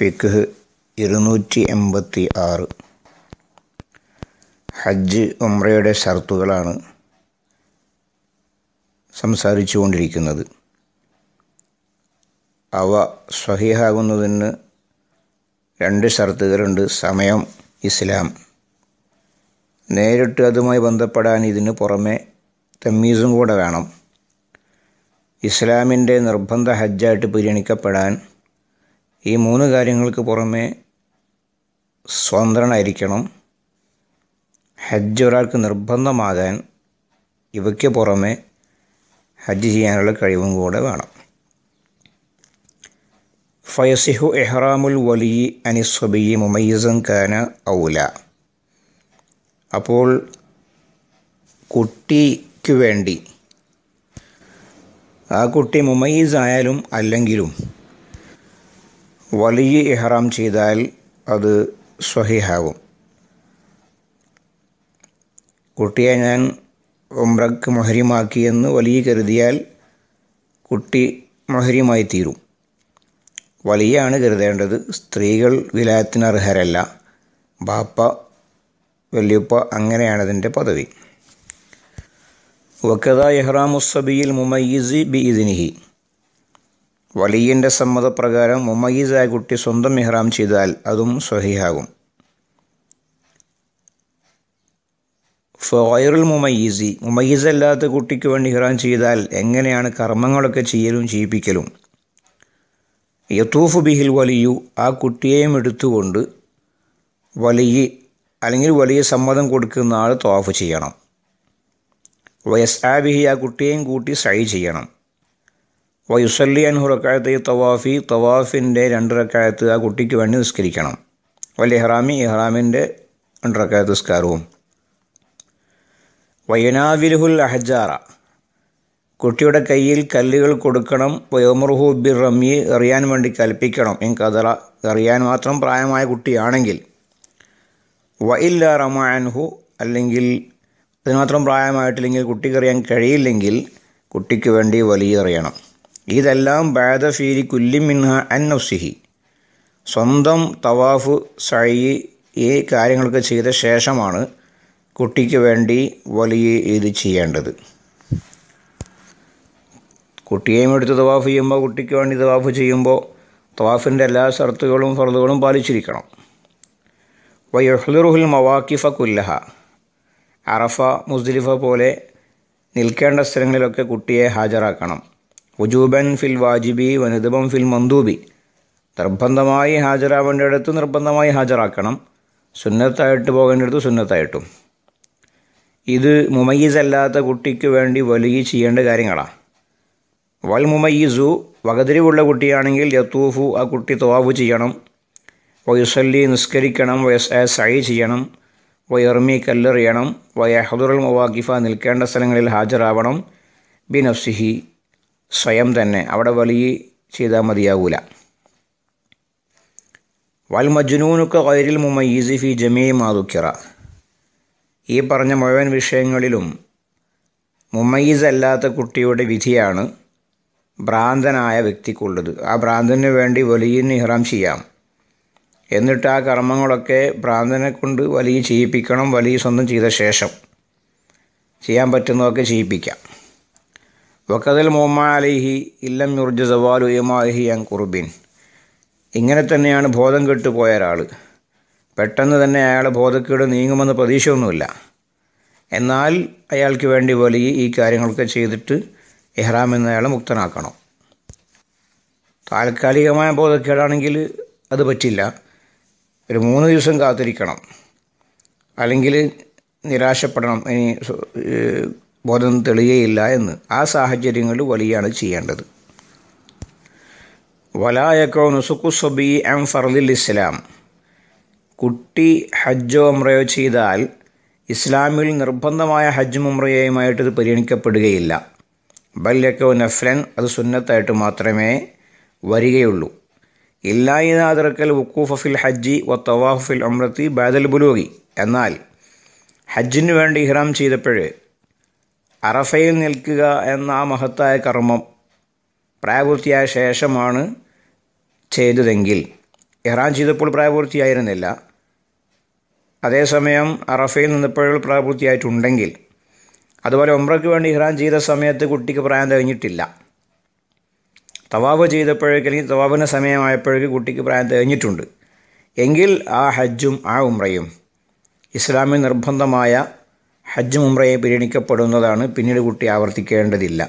ഫിഖ് ഇരുന്നൂറ്റി എൺപത്തി ആറ് ഹജ്ജ് ഉംറയുടെ ഷർത്തുകളാണ് സംസാരിച്ചു കൊണ്ടിരിക്കുന്നത് അവ സ്വഹിഹാകുന്നതിന് രണ്ട് ഷർത്തുകളുണ്ട് സമയം ഇസ്ലാം നേരിട്ട് അതുമായി ബന്ധപ്പെടാൻ ഇതിന് പുറമെ തമ്മീസും കൂടെ വേണം ഇസ്ലാമിൻ്റെ നിർബന്ധ ഹജ്ജായിട്ട് പരിഗണിക്കപ്പെടാൻ ഈ മൂന്ന് കാര്യങ്ങൾക്ക് പുറമേ സ്വതന്ത്രനായിരിക്കണം ഹജ്ജ് ഒരാൾക്ക് നിർബന്ധമാകാൻ ഇവയ്ക്ക് പുറമെ ഹജ്ജ് ചെയ്യാനുള്ള കഴിവും കൂടെ വേണം ഫയസിഹു എഹ്റാമുൽ വലി അനിസ്വബി മുമയ്യസം കാന ഔല അപ്പോൾ കുട്ടിക്ക് വേണ്ടി ആ കുട്ടി മുമയ്യസ് ആയാലും അല്ലെങ്കിലും വലിയ ഇഹ്റാം ചെയ്താൽ അത് സ്വഹിഹാവും കുട്ടിയെ ഞാൻ ഉംറക്ക് മൊഹരിമാക്കിയെന്ന് വലിയ കരുതിയാൽ കുട്ടി മൊഹരിമായി തീരും വലിയാണ് കരുതേണ്ടത് സ്ത്രീകൾ വിലയത്തിന് അർഹരല്ല ബാപ്പ വല്യുപ്പ അങ്ങനെയാണ് അതിൻ്റെ പദവി വക്കത ഇഹ്റാമുസബിയിൽ മുമയ്യിസ് ബി ഇദിനിഹി വലിയൻ്റെ സമ്മതപ്രകാരം മുമയ്യീസായ കുട്ടി സ്വന്തം മെഹ്റാം ചെയ്താൽ അതും സ്വഹിയാകും മുമയീസി മുമയീസ് അല്ലാത്ത കുട്ടിക്ക് വേണ്ടി ഇഹ്റാം ചെയ്താൽ എങ്ങനെയാണ് കർമ്മങ്ങളൊക്കെ ചെയ്യലും ചെയ്യിപ്പിക്കലും യത്തൂഫ് ബിഹിൽ വലിയു ആ കുട്ടിയെയും എടുത്തുകൊണ്ട് വലിയ അല്ലെങ്കിൽ വലിയ സമ്മതം കൊടുക്കുന്ന ആൾ തോഫ് ചെയ്യണം വയസ്ആബിഹി ആ കുട്ടിയെയും കൂട്ടി സൈ ചെയ്യണം വയുസല്ലി അൻഹു റക്കായത്ത് തവാഫി തവാഫിൻ്റെ രണ്ട് റക്കായത്ത് ആ കുട്ടിക്ക് വേണ്ടി നിസ്കരിക്കണം വൽ ഇഹ്റാമി ഇഹ്റാമിൻ്റെ രണ്ട് റക്കായത്ത് നിസ്കാരവും വയനാവിരുഹുൽ അഹജാറ കുട്ടിയുടെ കയ്യിൽ കല്ലുകൾ കൊടുക്കണം വയോമർഹു ബിർ റമ്മി എറിയാൻ വേണ്ടി കൽപ്പിക്കണം ഇൻ കതറ എറിയാൻ മാത്രം പ്രായമായ കുട്ടിയാണെങ്കിൽ വയില്ല റമാൻഹു അല്ലെങ്കിൽ അതിനുമാത്രം പ്രായമായിട്ടില്ലെങ്കിൽ കുട്ടിക്കറിയാൻ കഴിയില്ലെങ്കിൽ കുട്ടിക്ക് വേണ്ടി അറിയണം ഇതെല്ലാം ബാദഫീരി കുല്ലിമിൻഹ അൻ നഫ്സിഹി സ്വന്തം തവാഫ് സഴി ഈ കാര്യങ്ങളൊക്കെ ചെയ്ത ശേഷമാണ് കുട്ടിക്ക് വേണ്ടി വലിയ ഇത് ചെയ്യേണ്ടത് കുട്ടിയെയും എടുത്ത് തവാഫ് ചെയ്യുമ്പോൾ കുട്ടിക്ക് വേണ്ടി തവാഫ് ചെയ്യുമ്പോൾ തവാഫിൻ്റെ എല്ലാ ഷർത്തുകളും ഫർദുകളും പാലിച്ചിരിക്കണം വയുഹ്ലുറുഹുൽ മവാക്കിഫ കുല്ലഹ അറഫ മുസ്ദലിഫ പോലെ നിൽക്കേണ്ട സ്ഥലങ്ങളിലൊക്കെ കുട്ടിയെ ഹാജരാക്കണം വുജൂബൻ ഫിൽ വാജിബി വനിതബം ഫിൽ മന്ദൂബി നിർബന്ധമായി ഹാജരാവേണ്ട അടുത്ത് നിർബന്ധമായി ഹാജരാക്കണം സുന്നത്തായിട്ട് പോകേണ്ട അടുത്ത് സുന്നത്തായിട്ടും ഇത് മുമയ്യീസ് അല്ലാത്ത കുട്ടിക്ക് വേണ്ടി വലിയ ചെയ്യേണ്ട കാര്യങ്ങളാണ് വൽ മുമയ്യീസു വകതിരിവുള്ള കുട്ടിയാണെങ്കിൽ യത്തൂഫു ആ കുട്ടി തോവു ചെയ്യണം വയുസല്ലി നിസ്കരിക്കണം വയസ് സൈ ചെയ്യണം വയർമി കല്ലെറിയണം വയഹദുറൽ മുവാക്കിഫ നിൽക്കേണ്ട സ്ഥലങ്ങളിൽ ഹാജരാവണം ബിനഫ്സിഹി സ്വയം തന്നെ അവിടെ വലിയ ചെയ്താൽ മതിയാകൂല വൽ മജ്നൂനുക്ക് കൈരിൽ മുമയ്യീസി ഫി ജമീ മാതുക്കിറ ഈ പറഞ്ഞ മുഴുവൻ വിഷയങ്ങളിലും മുമയ്യീസ് അല്ലാത്ത കുട്ടിയുടെ വിധിയാണ് ഭ്രാന്തനായ വ്യക്തിക്കുള്ളത് ആ ഭ്രാന്തന് വേണ്ടി വലിയ ഇഹ്റാം ചെയ്യാം എന്നിട്ട് ആ കർമ്മങ്ങളൊക്കെ ഭ്രാന്തനെ കൊണ്ട് വലിയ ചെയ്യിപ്പിക്കണം വലിയ സ്വന്തം ചെയ്ത ശേഷം ചെയ്യാൻ പറ്റുന്നതൊക്കെ ചെയ്യിപ്പിക്കാം വക്കതൽ മോമാലിഹി അലൈഹി ഇല്ലം യുർജ സവാലു ഇമാഹി അൻ കുർബിൻ ഇങ്ങനെ തന്നെയാണ് ബോധം കെട്ടുപോയ ഒരാൾ പെട്ടെന്ന് തന്നെ അയാൾ ബോധക്കേട് നീങ്ങുമെന്ന് പ്രതീക്ഷയൊന്നുമില്ല എന്നാൽ അയാൾക്ക് വേണ്ടി പോലെ ഈ കാര്യങ്ങളൊക്കെ ചെയ്തിട്ട് എഹ്റാമെന്ന് അയാളെ മുക്തനാക്കണം താൽക്കാലികമായ ബോധക്കേടാണെങ്കിൽ അത് പറ്റില്ല ഒരു മൂന്ന് ദിവസം കാത്തിരിക്കണം അല്ലെങ്കിൽ നിരാശപ്പെടണം ഇനി ബോധം തെളിയുകയില്ല എന്ന് ആ സാഹചര്യങ്ങളിൽ വലിയാണ് ചെയ്യേണ്ടത് വലായക്കോ നുസുക്കുസബി എം ഫർദിൽ ഇസ്ലാം കുട്ടി ഹജ്ജോ ഉമ്രയോ ചെയ്താൽ ഇസ്ലാമിൽ നിർബന്ധമായ ഹജ്ജ് ഉമ്രയോയുമായിട്ട് ഇത് പരിഗണിക്കപ്പെടുകയില്ല ബല്യക്കോ നഫ്ലൻ അത് സുന്നത്തായിട്ട് മാത്രമേ വരികയുള്ളൂ ഇല്ലായിനാതിറക്കൽ വക്കൂഫ ഫിൽ ഹജ്ജി വ തവാഫ് ഫിൽ ബാദൽ ബുലോഗി എന്നാൽ ഹജ്ജിന് വേണ്ടി ഇഹ്റാം ചെയ്തപ്പോഴേ അറഫയിൽ നിൽക്കുക എന്ന ആ മഹത്തായ കർമ്മം പ്രായപൂർത്തിയായ ശേഷമാണ് ചെയ്തതെങ്കിൽ ഇഹ്റാൻ ചെയ്തപ്പോൾ പ്രായപൂർത്തിയായിരുന്നില്ല അതേസമയം അറഫയിൽ നിന്നപ്പോൾ പ്രായപൂർത്തിയായിട്ടുണ്ടെങ്കിൽ അതുപോലെ ഒമ്രയ്ക്ക് വേണ്ടി ഇഹ്റാൻ ചെയ്ത സമയത്ത് കുട്ടിക്ക് പ്രായം തികഞ്ഞിട്ടില്ല തവാബ് ചെയ്തപ്പോഴേക്ക് അല്ലെങ്കിൽ തവാബിന് സമയമായപ്പോഴേക്ക് കുട്ടിക്ക് പ്രായം തികഞ്ഞിട്ടുണ്ട് എങ്കിൽ ആ ഹജ്ജും ആ ഉമ്രയും ഇസ്ലാമിൽ നിർബന്ധമായ ഹജ്ജ് മുംറയെ പരിഗണിക്കപ്പെടുന്നതാണ് പിന്നീട് കുട്ടി ആവർത്തിക്കേണ്ടതില്ല